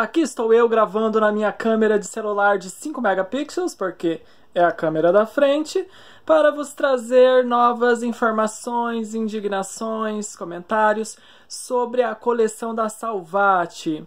Aqui estou eu gravando na minha câmera de celular de 5 megapixels, porque é a câmera da frente para vos trazer novas informações, indignações, comentários sobre a coleção da Salvati.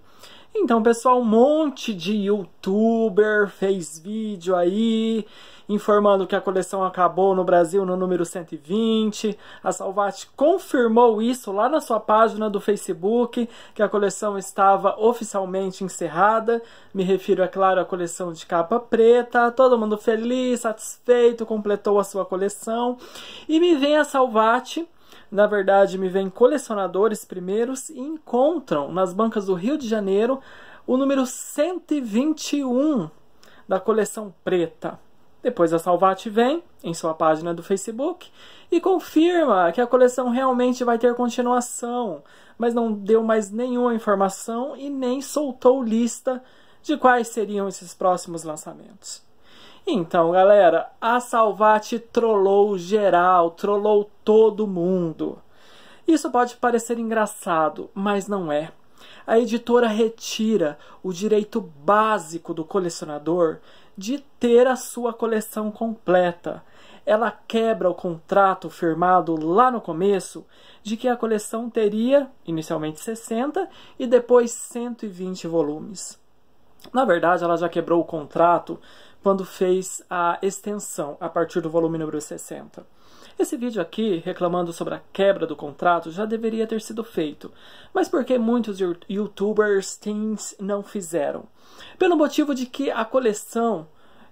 Então, pessoal, um monte de youtuber fez vídeo aí informando que a coleção acabou no Brasil no número 120. A Salvati confirmou isso lá na sua página do Facebook, que a coleção estava oficialmente encerrada. Me refiro, é claro, à coleção de capa preta. Todo mundo feliz, satisfeito, completou a sua coleção. E me vem a Salvati, na verdade, me vem colecionadores primeiros e encontram nas bancas do Rio de Janeiro o número 121 da coleção preta. Depois a Salvati vem em sua página do Facebook e confirma que a coleção realmente vai ter continuação, mas não deu mais nenhuma informação e nem soltou lista de quais seriam esses próximos lançamentos. Então, galera, a Salvati trollou geral, trollou todo mundo. Isso pode parecer engraçado, mas não é. A editora retira o direito básico do colecionador de ter a sua coleção completa. Ela quebra o contrato firmado lá no começo de que a coleção teria inicialmente 60 e depois 120 volumes. Na verdade, ela já quebrou o contrato quando fez a extensão a partir do volume número 60. Esse vídeo aqui, reclamando sobre a quebra do contrato, já deveria ter sido feito, mas porque muitos youtubers teens não fizeram? Pelo motivo de que a coleção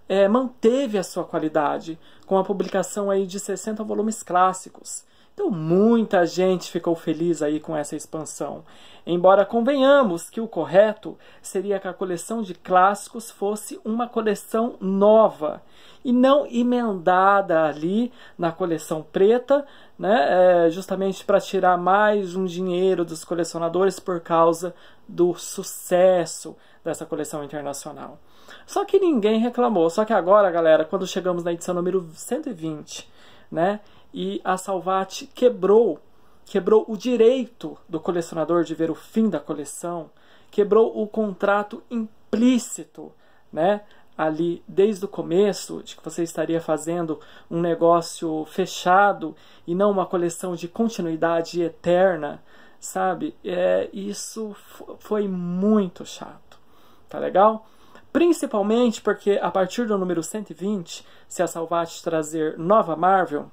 é, manteve a sua qualidade, com a publicação aí de 60 volumes clássicos. Então, muita gente ficou feliz aí com essa expansão. Embora convenhamos que o correto seria que a coleção de clássicos fosse uma coleção nova e não emendada ali na coleção preta, né, é, justamente para tirar mais um dinheiro dos colecionadores por causa do sucesso dessa coleção internacional. Só que ninguém reclamou. Só que agora, galera, quando chegamos na edição número 120, né? e a Salvati quebrou quebrou o direito do colecionador de ver o fim da coleção, quebrou o contrato implícito, né? Ali desde o começo, de que você estaria fazendo um negócio fechado e não uma coleção de continuidade eterna, sabe? É, isso foi muito chato, tá legal? Principalmente porque a partir do número 120, se a Salvati trazer nova Marvel,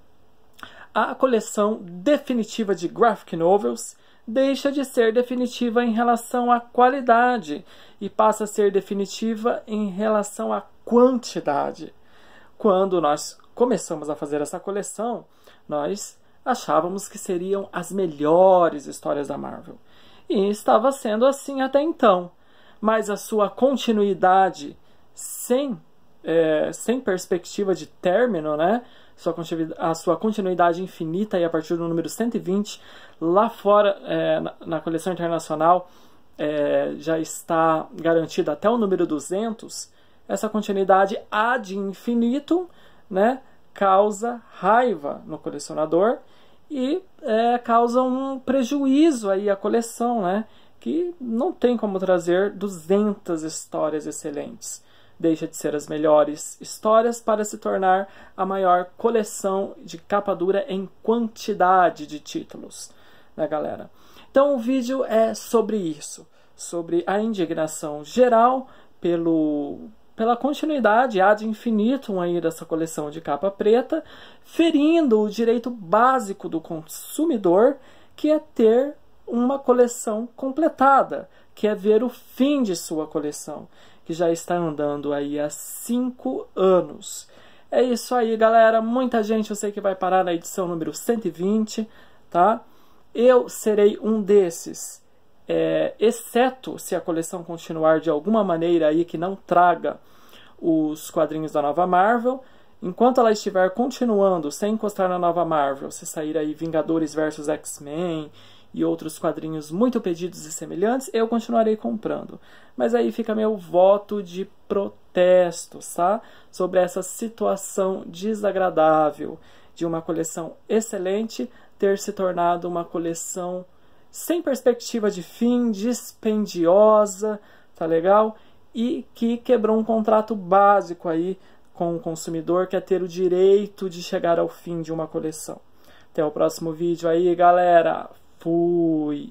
a coleção definitiva de graphic novels deixa de ser definitiva em relação à qualidade e passa a ser definitiva em relação à quantidade. Quando nós começamos a fazer essa coleção, nós achávamos que seriam as melhores histórias da Marvel. E estava sendo assim até então. Mas a sua continuidade sem é, sem perspectiva de término, né? Sua a sua continuidade infinita e a partir do número 120, lá fora, é, na, na, coleção internacional, é, já está garantida até o número 200, essa continuidade ad infinitum, né? Causa raiva no colecionador e é, causa um prejuízo aí à coleção, né? Que não tem como trazer 200 histórias excelentes deixa de ser as melhores histórias para se tornar a maior coleção de capa dura em quantidade de títulos, né, galera? Então o vídeo é sobre isso, sobre a indignação geral pelo pela continuidade ad infinitum aí dessa coleção de capa preta, ferindo o direito básico do consumidor, que é ter uma coleção completada, que é ver o fim de sua coleção que já está andando aí há 5 anos. É isso aí, galera. Muita gente eu sei que vai parar na edição número 120, tá? Eu serei um desses. É, exceto se a coleção continuar de alguma maneira aí que não traga os quadrinhos da nova Marvel. Enquanto ela estiver continuando sem encostar na nova Marvel, se sair aí Vingadores versus X-Men, e outros quadrinhos muito pedidos e semelhantes, eu continuarei comprando. Mas aí fica meu voto de protesto, tá? Sobre essa situação desagradável de uma coleção excelente ter se tornado uma coleção sem perspectiva de fim, dispendiosa, tá legal? E que quebrou um contrato básico aí com o consumidor, que é ter o direito de chegar ao fim de uma coleção. Até o próximo vídeo aí, galera! Fui.